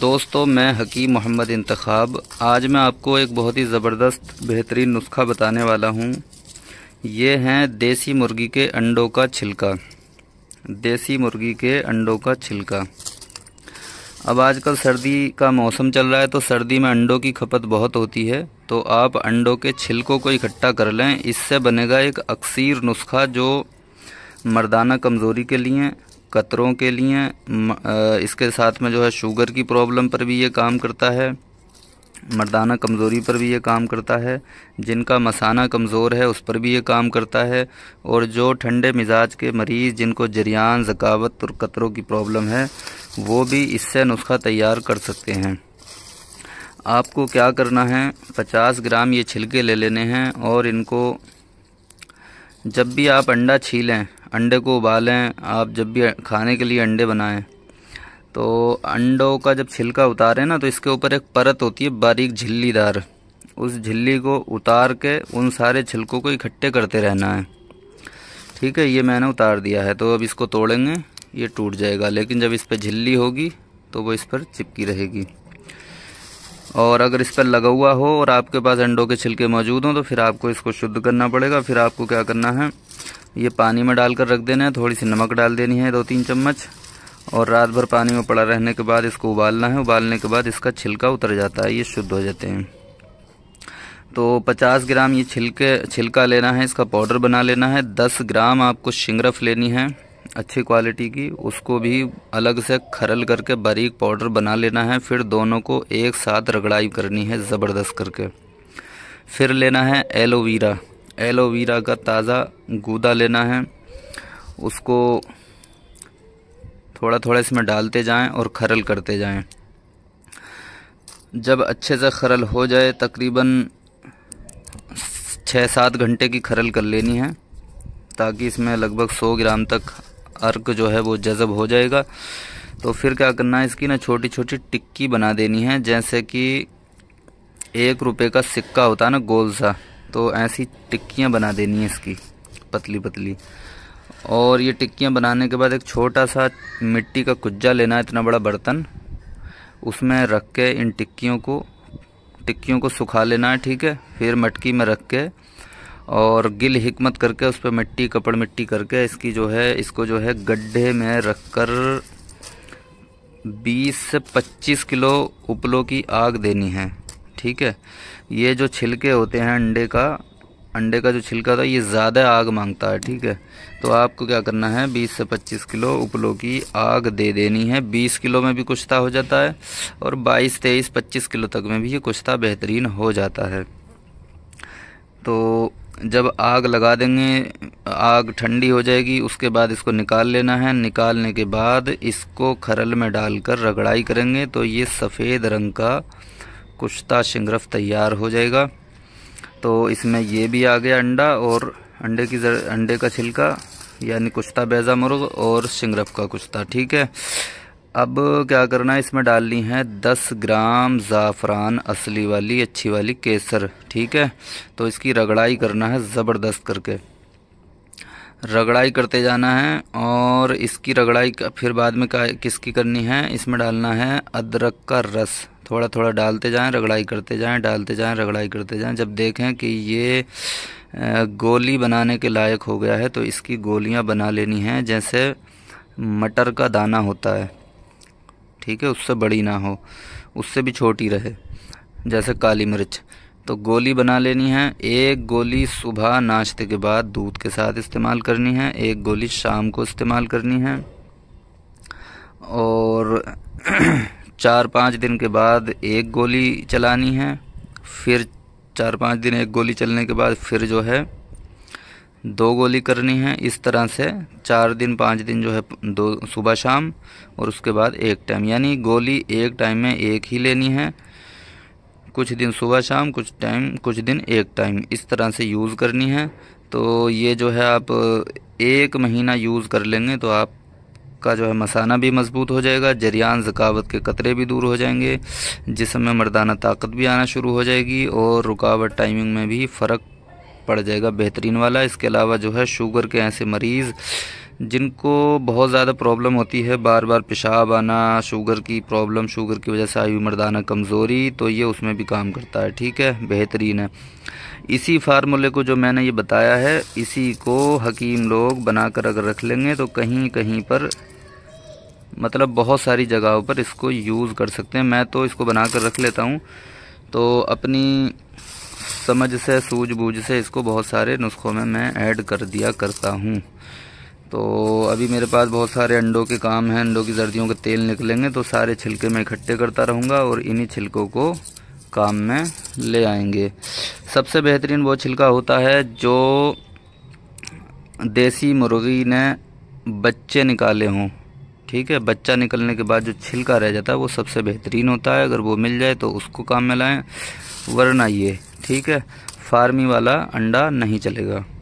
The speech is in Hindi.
दोस्तों मैं हकीम मोहम्मद इंतखब आज मैं आपको एक बहुत ही ज़बरदस्त बेहतरीन नुस्खा बताने वाला हूँ ये हैं देसी मुर्गी के अंडों का छिलका देसी मुर्गी के अंडों का छिलका अब आजकल सर्दी का मौसम चल रहा है तो सर्दी में अंडों की खपत बहुत होती है तो आप अंडों के छिलकों को इकट्ठा कर लें इससे बनेगा एक अक्सर नुस्खा जो मर्दाना कमज़ोरी के लिए कतरों के लिए इसके साथ में जो है शुगर की प्रॉब्लम पर भी ये काम करता है मर्दाना कमज़ोरी पर भी ये काम करता है जिनका मसाना कमज़ोर है उस पर भी ये काम करता है और जो ठंडे मिजाज के मरीज़ जिनको जरियान ज़कावत और कतरों की प्रॉब्लम है वो भी इससे नुस्खा तैयार कर सकते हैं आपको क्या करना है 50 ग्राम ये छिलके ले लेने हैं और इनको जब भी आप अंडा छीलें अंडे को उबालें आप जब भी खाने के लिए अंडे बनाएं तो अंडों का जब छिलका उतारें ना तो इसके ऊपर एक परत होती है बारीक झिल्लीदार उस झिल्ली को उतार के उन सारे छिलकों को इकट्ठे करते रहना है ठीक है ये मैंने उतार दिया है तो अब इसको तोड़ेंगे ये टूट जाएगा लेकिन जब इस पर झिल्ली होगी तो वो इस पर चिपकी रहेगी और अगर इस पर लगा हुआ हो और आपके पास अंडों के छिलके मौजूद हों तो फिर आपको इसको शुद्ध करना पड़ेगा फिर आपको क्या करना है ये पानी में डालकर रख देना है थोड़ी सी नमक डाल देनी है दो तीन चम्मच और रात भर पानी में पड़ा रहने के बाद इसको उबालना है उबालने के बाद इसका छिलका उतर जाता है ये शुद्ध हो जाते हैं तो 50 ग्राम ये छिलके छिलका लेना है इसका पाउडर बना लेना है 10 ग्राम आपको शिंगरफ लेनी है अच्छी क्वालिटी की उसको भी अलग से खरल करके बारीक पाउडर बना लेना है फिर दोनों को एक साथ रगड़ाई करनी है ज़बरदस्त करके फिर लेना है एलोवेरा एलोवेरा का ताज़ा गूदा लेना है उसको थोड़ा थोड़ा इसमें डालते जाएं और खरल करते जाएं जब अच्छे से खरल हो जाए तकरीबन छः सात घंटे की खरल कर लेनी है ताकि इसमें लगभग सौ ग्राम तक अर्क जो है वो जज़ब हो जाएगा तो फिर क्या करना है इसकी ना छोटी छोटी टिक्की बना देनी है जैसे कि एक रुपये का सिक्का होता है ना गोल सा तो ऐसी टिक्कियाँ बना देनी है इसकी पतली पतली और ये टिक्कियाँ बनाने के बाद एक छोटा सा मिट्टी का कुज्जा लेना है इतना बड़ा बर्तन उसमें रख के इन टिक्कियों को टिक्कियों को सुखा लेना है ठीक है फिर मटकी में रख के और गिल हिकमत करके उस पर मिट्टी कपड़ मिट्टी करके इसकी जो है इसको जो है गड्ढे में रखकर 20 से 25 किलो उपलों की आग देनी है ठीक है ये जो छिलके होते हैं अंडे का अंडे का जो छिलका था ये ज़्यादा आग मांगता है ठीक है तो आपको क्या करना है 20 से 25 किलो उपलो की आग दे देनी है 20 किलो में भी कुश्ता हो जाता है और 22 23 25 किलो तक में भी ये कुश्ता बेहतरीन हो जाता है तो जब आग लगा देंगे आग ठंडी हो जाएगी उसके बाद इसको निकाल लेना है निकालने के बाद इसको खरल में डालकर रगड़ाई करेंगे तो ये सफ़ेद रंग का कुश्ता शिंगरफ तैयार हो जाएगा तो इसमें ये भी आ गया अंडा और अंडे की जर अंडे का छिलका यानी कुश्ता बेज़ा मुर्ग और शिंगरफ का कुश्ता ठीक है अब क्या करना है इसमें डालनी है दस ग्राम ज़ाफ़रान असली वाली अच्छी वाली केसर ठीक है तो इसकी रगड़ाई करना है ज़बरदस्त करके रगड़ाई करते जाना है और इसकी रगड़ाई फिर बाद में किसकी करनी है इसमें डालना है अदरक का रस थोड़ा थोड़ा डालते जाएं रगड़ाई करते जाएं डालते जाएं रगड़ाई करते जाएं जब देखें कि ये गोली बनाने के लायक हो गया है तो इसकी गोलियां बना लेनी हैं जैसे मटर का दाना होता है ठीक है उससे बड़ी ना हो उससे भी छोटी रहे जैसे काली मिर्च तो गोली बना लेनी है एक गोली सुबह नाश्ते के बाद दूध के साथ इस्तेमाल करनी है एक गोली शाम को इस्तेमाल करनी है और चार पाँच दिन के बाद एक गोली चलानी है फिर चार पाँच दिन एक गोली चलने के बाद फिर जो है दो गोली करनी है इस तरह से चार दिन पाँच दिन जो है दो सुबह शाम और उसके बाद एक टाइम यानी गोली एक टाइम में एक ही लेनी है कुछ दिन सुबह शाम कुछ टाइम कुछ दिन एक टाइम इस तरह से यूज़ करनी है तो ये जो है आप एक महीना यूज़ कर लेंगे तो आप का जो है मसाना भी मजबूत हो जाएगा जरियान ज़कावत के कतरे भी दूर हो जाएंगे जिसमें मर्दाना ताकत भी आना शुरू हो जाएगी और रुकावट टाइमिंग में भी फ़र्क पड़ जाएगा बेहतरीन वाला इसके अलावा जो है शुगर के ऐसे मरीज़ जिनको बहुत ज़्यादा प्रॉब्लम होती है बार बार पेशाब आना शुगर की प्रॉब्लम शुगर की वजह से आई मर्दाना कमज़ोरी तो ये उसमें भी काम करता है ठीक है बेहतरीन है इसी फार्मूले को जो मैंने ये बताया है इसी को हकीम लोग बनाकर अगर रख लेंगे तो कहीं कहीं पर मतलब बहुत सारी जगहों पर इसको यूज़ कर सकते हैं मैं तो इसको बना कर रख लेता हूँ तो अपनी समझ से सूझबूझ से इसको बहुत सारे नुस्खों में मैं ऐड कर दिया करता हूँ तो अभी मेरे पास बहुत सारे अंडों के काम हैं अंडों की सर्दियों के तेल निकलेंगे तो सारे छिलके मैं इकट्ठे करता रहूँगा और इन्हीं छिलकों को काम में ले आएंगे सबसे बेहतरीन वो छिलका होता है जो देसी मुर्गी ने बच्चे निकाले हों ठीक है बच्चा निकलने के बाद जो छिलका रह जाता है वो सबसे बेहतरीन होता है अगर वो मिल जाए तो उसको काम में लाएँ वरना ये ठीक है फार्मी वाला अंडा नहीं चलेगा